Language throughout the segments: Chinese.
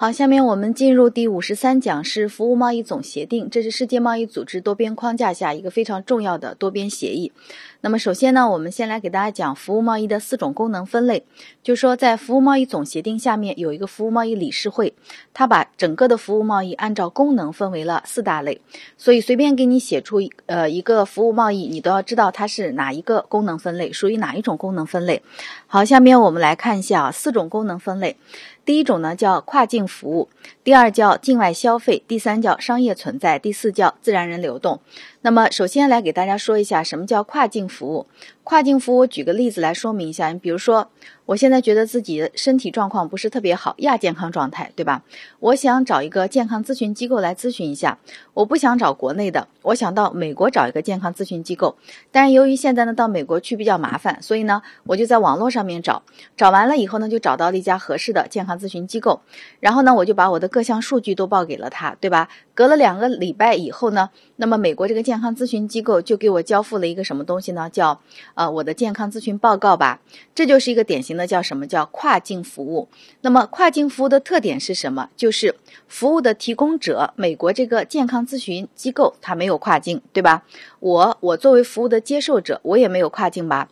好，下面我们进入第五十三讲，是服务贸易总协定。这是世界贸易组织多边框架下一个非常重要的多边协议。那么，首先呢，我们先来给大家讲服务贸易的四种功能分类。就说在服务贸易总协定下面有一个服务贸易理事会，它把整个的服务贸易按照功能分为了四大类。所以，随便给你写出呃一个服务贸易，你都要知道它是哪一个功能分类，属于哪一种功能分类。好，下面我们来看一下四种功能分类。第一种呢叫跨境服务，第二叫境外消费，第三叫商业存在，第四叫自然人流动。那么，首先来给大家说一下什么叫跨境服务。跨境服务，举个例子来说明一下。你比如说，我现在觉得自己身体状况不是特别好，亚健康状态，对吧？我想找一个健康咨询机构来咨询一下。我不想找国内的，我想到美国找一个健康咨询机构。但是由于现在呢，到美国去比较麻烦，所以呢，我就在网络上面找。找完了以后呢，就找到了一家合适的健康咨询机构。然后呢，我就把我的各项数据都报给了他，对吧？隔了两个礼拜以后呢，那么美国这个健健康咨询机构就给我交付了一个什么东西呢？叫呃我的健康咨询报告吧，这就是一个典型的叫什么叫跨境服务。那么跨境服务的特点是什么？就是服务的提供者，美国这个健康咨询机构它没有跨境，对吧？我我作为服务的接受者，我也没有跨境吧。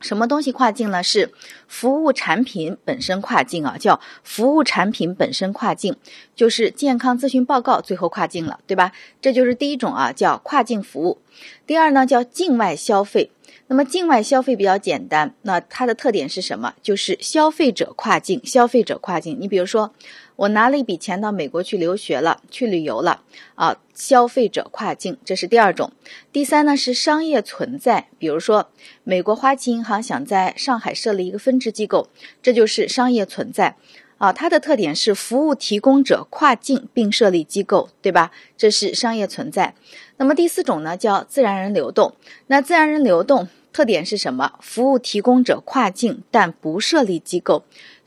什么东西跨境呢？是服务产品本身跨境啊，叫服务产品本身跨境，就是健康咨询报告最后跨境了，对吧？这就是第一种啊，叫跨境服务。第二呢，叫境外消费。那么境外消费比较简单，那它的特点是什么？就是消费者跨境，消费者跨境。你比如说。我拿了一笔钱到美国去留学了，去旅游了啊！消费者跨境，这是第二种。第三呢是商业存在，比如说美国花旗银行想在上海设立一个分支机构，这就是商业存在啊。它的特点是服务提供者跨境并设立机构，对吧？这是商业存在。那么第四种呢叫自然人流动。那自然人流动特点是什么？服务提供者跨境但不设立机构。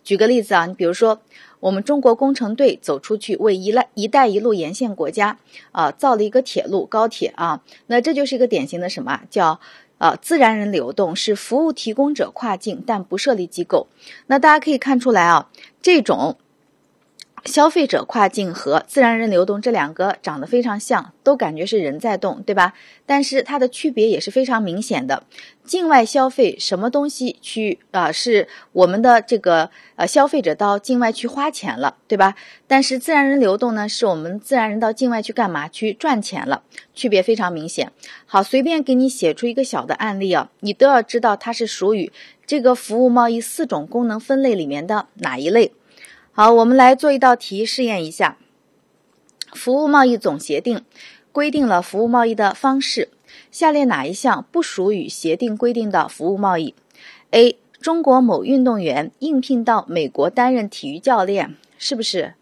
举个例子啊，你比如说，我们中国工程队走出去，为一赖一带一路沿线国家，啊，造了一个铁路高铁啊，那这就是一个典型的什么叫，呃，自然人流动，是服务提供者跨境，但不设立机构。那大家可以看出来啊，这种。消费者跨境和自然人流动这两个长得非常像，都感觉是人在动，对吧？但是它的区别也是非常明显的。境外消费什么东西去啊？是我们的这个呃消费者到境外去花钱了，对吧？但是自然人流动呢，是我们自然人到境外去干嘛？去赚钱了，区别非常明显。好，随便给你写出一个小的案例啊，你都要知道它是属于这个服务贸易四种功能分类里面的哪一类。好，我们来做一道题，试验一下。服务贸易总协定规定了服务贸易的方式，下列哪一项不属于协定规定的服务贸易？A. 中国某运动员应聘到美国担任体育教练，是不是？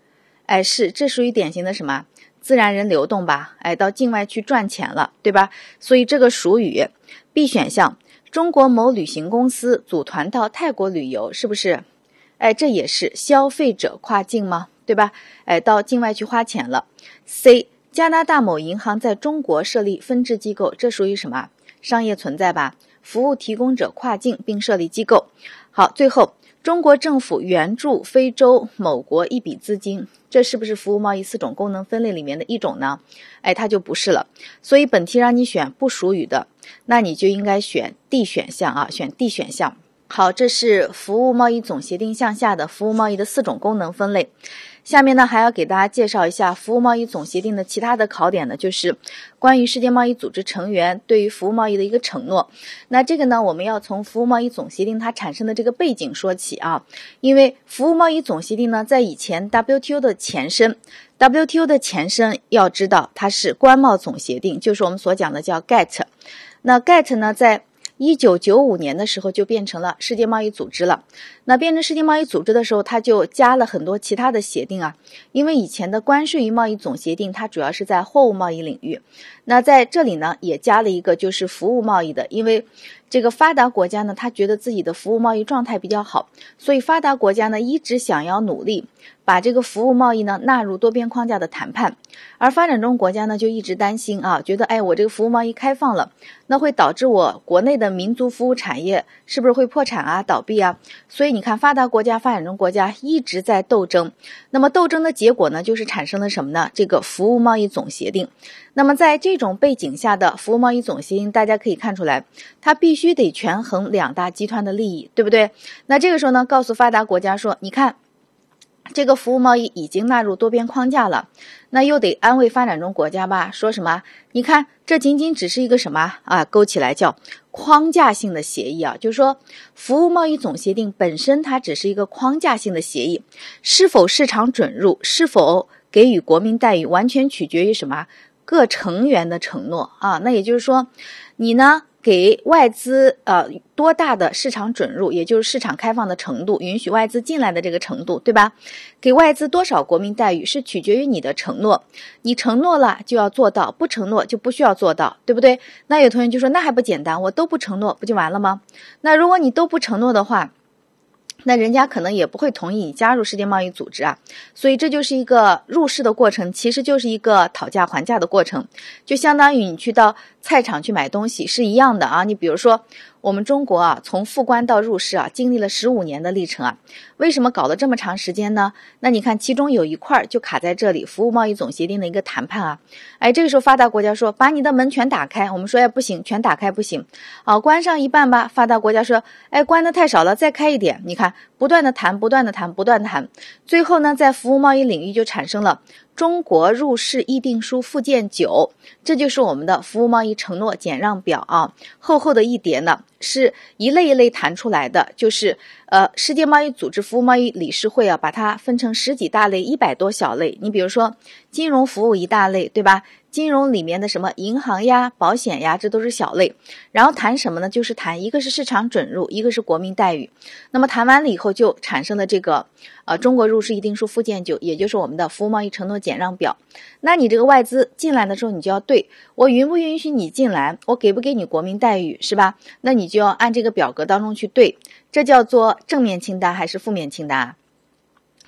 哎，是，这属于典型的什么？自然人流动吧？哎，到境外去赚钱了，对吧？所以这个属于 B 选项。中国某旅行公司组团到泰国旅游，是不是？哎，这也是消费者跨境吗？对吧？哎，到境外去花钱了。C，加拿大某银行在中国设立分支机构，这属于什么？商业存在吧？服务提供者跨境并设立机构。好，最后，中国政府援助非洲某国一笔资金，这是不是服务贸易四种功能分类里面的一种呢？哎，它就不是了。所以本题让你选不属于的，那你就应该选 D 选项啊，选 D 选项。好，这是服务贸易总协定向下的服务贸易的四种功能分类。下面呢，还要给大家介绍一下服务贸易总协定的其他的考点呢，就是关于世界贸易组织成员对于服务贸易的一个承诺。那这个呢，我们要从服务贸易总协定它产生的这个背景说起啊，因为服务贸易总协定呢，在以前 WTO 的前身，WTO 的前身要知道它是关贸总协定，就是我们所讲的叫 GATT。那 GATT 呢，在一九九五年的时候，就变成了世界贸易组织了。那变成世界贸易组织的时候，它就加了很多其他的协定啊。因为以前的关税与贸易总协定，它主要是在货物贸易领域。那在这里呢，也加了一个就是服务贸易的，因为。这个发达国家呢，他觉得自己的服务贸易状态比较好，所以发达国家呢一直想要努力把这个服务贸易呢纳入多边框架的谈判，而发展中国家呢就一直担心啊，觉得哎，我这个服务贸易开放了，那会导致我国内的民族服务产业是不是会破产啊、倒闭啊？所以你看，发达国家、发展中国家一直在斗争。那么斗争的结果呢，就是产生了什么呢？这个服务贸易总协定。那么在这种背景下的服务贸易总协定，大家可以看出来，它必。须得权衡两大集团的利益，对不对？那这个时候呢，告诉发达国家说：“你看，这个服务贸易已经纳入多边框架了。”那又得安慰发展中国家吧？说什么？你看，这仅仅只是一个什么啊？勾起来叫框架性的协议啊，就是说，服务贸易总协定本身它只是一个框架性的协议，是否市场准入，是否给予国民待遇，完全取决于什么各成员的承诺啊。那也就是说，你呢？给外资呃多大的市场准入，也就是市场开放的程度，允许外资进来的这个程度，对吧？给外资多少国民待遇，是取决于你的承诺。你承诺了就要做到，不承诺就不需要做到，对不对？那有同学就说，那还不简单，我都不承诺不就完了吗？那如果你都不承诺的话，那人家可能也不会同意你加入世界贸易组织啊。所以这就是一个入市的过程，其实就是一个讨价还价的过程，就相当于你去到。菜场去买东西是一样的啊，你比如说，我们中国啊，从复关到入世啊，经历了十五年的历程啊，为什么搞了这么长时间呢？那你看，其中有一块就卡在这里，服务贸易总协定的一个谈判啊，哎，这个时候发达国家说，把你的门全打开，我们说，哎，不行，全打开不行，好，关上一半吧，发达国家说，哎，关的太少了，再开一点，你看，不断的谈，不断的谈，不断谈，最后呢，在服务贸易领域就产生了。中国入世议定书附件九，这就是我们的服务贸易承诺减让表啊，厚厚的一叠呢。是一类一类谈出来的，就是呃，世界贸易组织服务贸易理事会啊，把它分成十几大类，一百多小类。你比如说金融服务一大类，对吧？金融里面的什么银行呀、保险呀，这都是小类。然后谈什么呢？就是谈一个是市场准入，一个是国民待遇。那么谈完了以后，就产生了这个呃，中国入世一定书附件九，也就是我们的服务贸易承诺减让表。那你这个外资进来的时候，你就要对我允不允许你进来，我给不给你国民待遇，是吧？那你。你就要按这个表格当中去对，这叫做正面清单还是负面清单？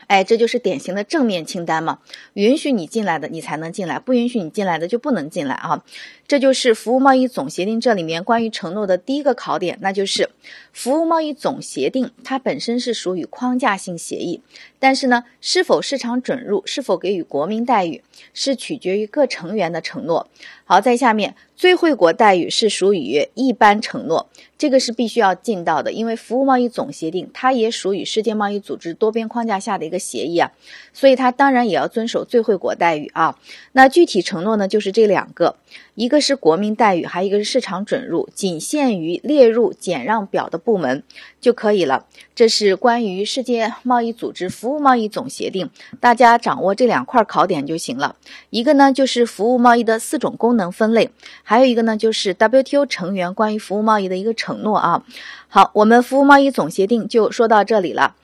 哎，这就是典型的正面清单嘛，允许你进来的你才能进来，不允许你进来的就不能进来啊。这就是服务贸易总协定这里面关于承诺的第一个考点，那就是服务贸易总协定它本身是属于框架性协议，但是呢，是否市场准入、是否给予国民待遇，是取决于各成员的承诺。好，在下面。最惠国待遇是属于一般承诺，这个是必须要尽到的，因为服务贸易总协定它也属于世界贸易组织多边框架下的一个协议啊，所以它当然也要遵守最惠国待遇啊。那具体承诺呢，就是这两个，一个是国民待遇，还有一个是市场准入，仅限于列入减让表的部门。就可以了。这是关于世界贸易组织服务贸易总协定，大家掌握这两块考点就行了。一个呢就是服务贸易的四种功能分类，还有一个呢就是 WTO 成员关于服务贸易的一个承诺啊。好，我们服务贸易总协定就说到这里了。